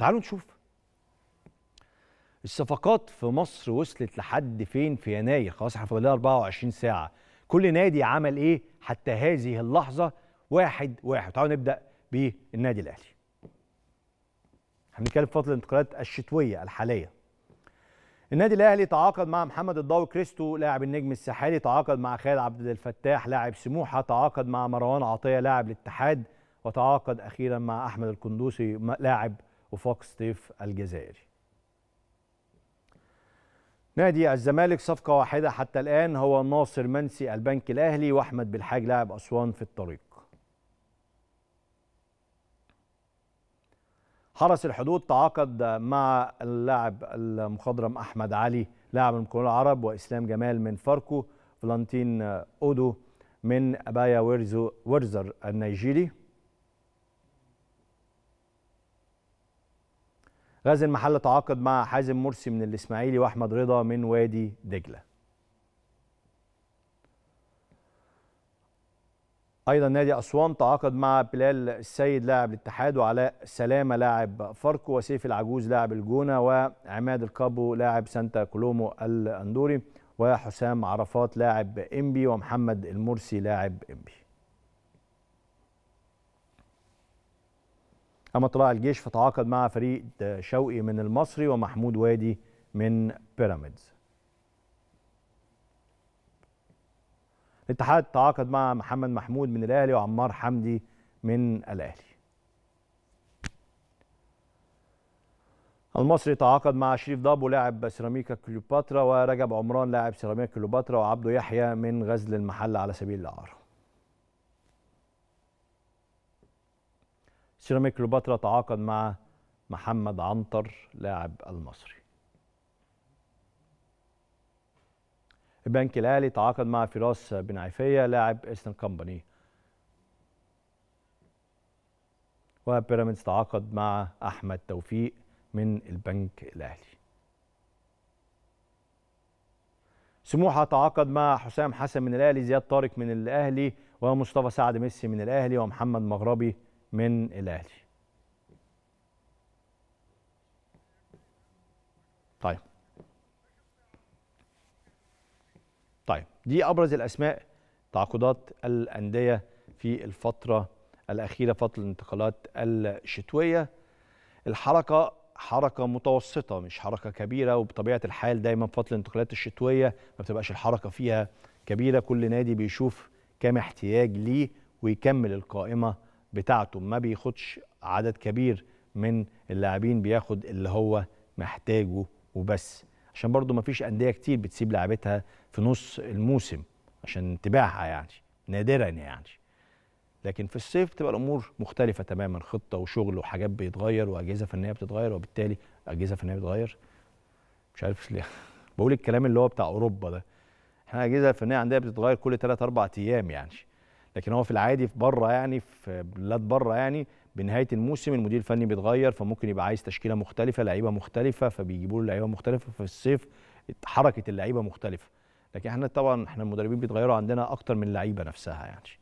تعالوا نشوف الصفقات في مصر وصلت لحد فين في يناير خلاص احنا فاضل 24 ساعه كل نادي عمل ايه حتى هذه اللحظه واحد واحد تعالوا نبدا بالنادي الاهلي هنتكلم في فتره الانتقالات الشتويه الحاليه النادي الاهلي تعاقد مع محمد الضاوي كريستو لاعب النجم الساحلي تعاقد مع خالد عبد الفتاح لاعب سموحه تعاقد مع مروان عطيه لاعب الاتحاد وتعاقد اخيرا مع احمد القندوسي لاعب وفاكس طيف الجزائري نادي الزمالك صفقة واحدة حتى الآن هو ناصر منسي البنك الأهلي وأحمد بالحاج لاعب أسوان في الطريق حرس الحدود تعاقد مع اللاعب المخضرم أحمد علي لاعب الكره العرب وإسلام جمال من فاركو فلانتين أودو من أبايا ويرزو ويرزر النيجيري غازي المحله تعاقد مع حازم مرسي من الاسماعيلي واحمد رضا من وادي دجله ايضا نادي اسوان تعاقد مع بلال السيد لاعب الاتحاد وعلاء سلامه لاعب فاركو وسيف العجوز لاعب الجونه وعماد الكابو لاعب سانتا كولومو الاندوري وحسام عرفات لاعب امبي ومحمد المرسي لاعب امبي. أما طلاع الجيش فتعاقد مع فريق شوقي من المصري ومحمود وادي من بيراميدز الاتحاد تعاقد مع محمد محمود من الأهلي وعمار حمدي من الأهلي المصري تعاقد مع شريف ضابو لاعب سيراميكا كليوباترا ورجب عمران لاعب سيراميكا كليوباترا وعبده يحيى من غزل المحل على سبيل الاعاره سيراميك كليوباترا تعاقد مع محمد عنتر لاعب المصري البنك الاهلي تعاقد مع فراس بن عيفيه لاعب ايسترن كومباني وبيراميدز تعاقد مع احمد توفيق من البنك الاهلي سموحه تعاقد مع حسام حسن من الاهلي زياد طارق من الاهلي ومصطفى سعد ميسي من الاهلي ومحمد مغربي من الاهلي طيب طيب دي ابرز الاسماء تعاقدات الانديه في الفتره الاخيره فتره الانتقالات الشتويه الحركه حركه متوسطه مش حركه كبيره وبطبيعه الحال دايما فتره الانتقالات الشتويه ما بتبقاش الحركه فيها كبيره كل نادي بيشوف كام احتياج ليه ويكمل القائمه بتاعته ما بياخدش عدد كبير من اللاعبين بياخد اللي هو محتاجه وبس عشان برضو ما فيش انديه كتير بتسيب لعبتها في نص الموسم عشان تبيعها يعني نادرا يعني لكن في الصيف بتبقى الامور مختلفه تماما خطه وشغل وحاجات بيتغير واجهزه فنيه بتتغير وبالتالي اجهزه فنيه بتتغير مش عارف ليه بقول الكلام اللي هو بتاع اوروبا ده احنا الاجهزه الفنيه عندنا بتتغير كل 3 4 ايام يعني لكن هو في العادي في بره يعني في بلاد بره يعني بنهايه الموسم المدير الفني بيتغير فممكن يبقى عايز تشكيله مختلفه لعيبه مختلفه فبيجيبوا له لعيبه مختلفه في الصيف حركه اللعيبه مختلفه لكن احنا طبعا احنا المدربين بيتغيروا عندنا اكتر من اللعيبه نفسها يعني